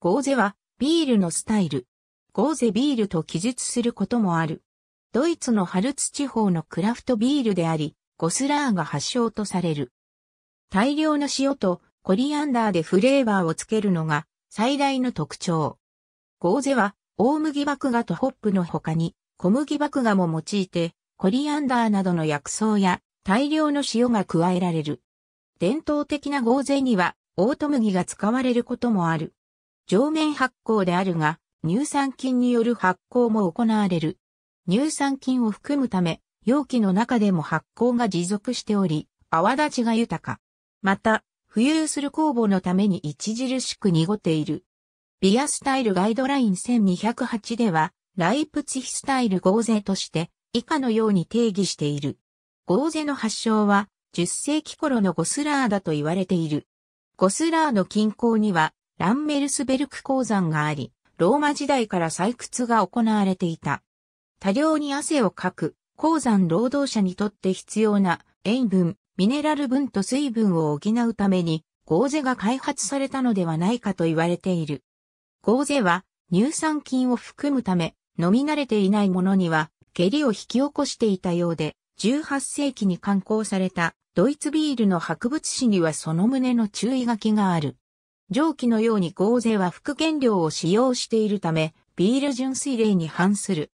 ゴーゼはビールのスタイル。ゴーゼビールと記述することもある。ドイツのハルツ地方のクラフトビールであり、ゴスラーが発祥とされる。大量の塩とコリアンダーでフレーバーをつけるのが最大の特徴。ゴーゼは大麦麦芽とホップの他に小麦麦芽も用いてコリアンダーなどの薬草や大量の塩が加えられる。伝統的なゴーゼには、オート麦が使われることもある。上面発酵であるが、乳酸菌による発酵も行われる。乳酸菌を含むため、容器の中でも発酵が持続しており、泡立ちが豊か。また、浮遊する酵母のために著しく濁っている。ビアスタイルガイドライン1208では、ライプツヒスタイル合税として以下のように定義している。合税の発祥は10世紀頃のゴスラーだと言われている。ゴスラーの近郊にはランメルスベルク鉱山があり、ローマ時代から採掘が行われていた。多量に汗をかく、鉱山労働者にとって必要な塩分、ミネラル分と水分を補うために、ゴーゼが開発されたのではないかと言われている。ゴーゼは乳酸菌を含むため、飲み慣れていないものには、下痢を引き起こしていたようで、18世紀に刊行されたドイツビールの博物誌にはその旨の注意書きがある。上記のように合税は副原料を使用しているため、ビール純粋例に反する。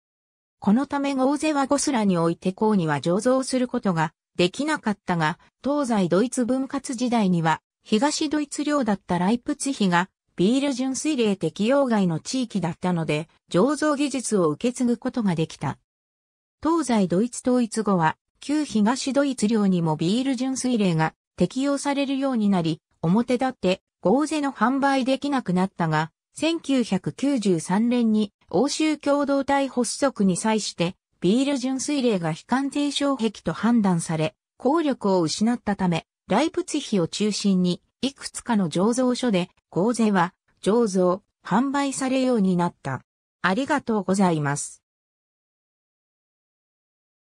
このため合税はゴスラにおいてうには醸造することができなかったが、東西ドイツ分割時代には、東ドイツ領だったライプツヒが、ビール純粋例適用外の地域だったので、醸造技術を受け継ぐことができた。東西ドイツ統一後は、旧東ドイツ領にもビール純粋例が適用されるようになり、表立って合税の販売できなくなったが、1993年に欧州共同体発足に際してビール純粋例が非関税障壁と判断され、効力を失ったため、ライプツヒを中心に、いくつかの醸造所で、合税は、醸造、販売されるようになった。ありがとうございます。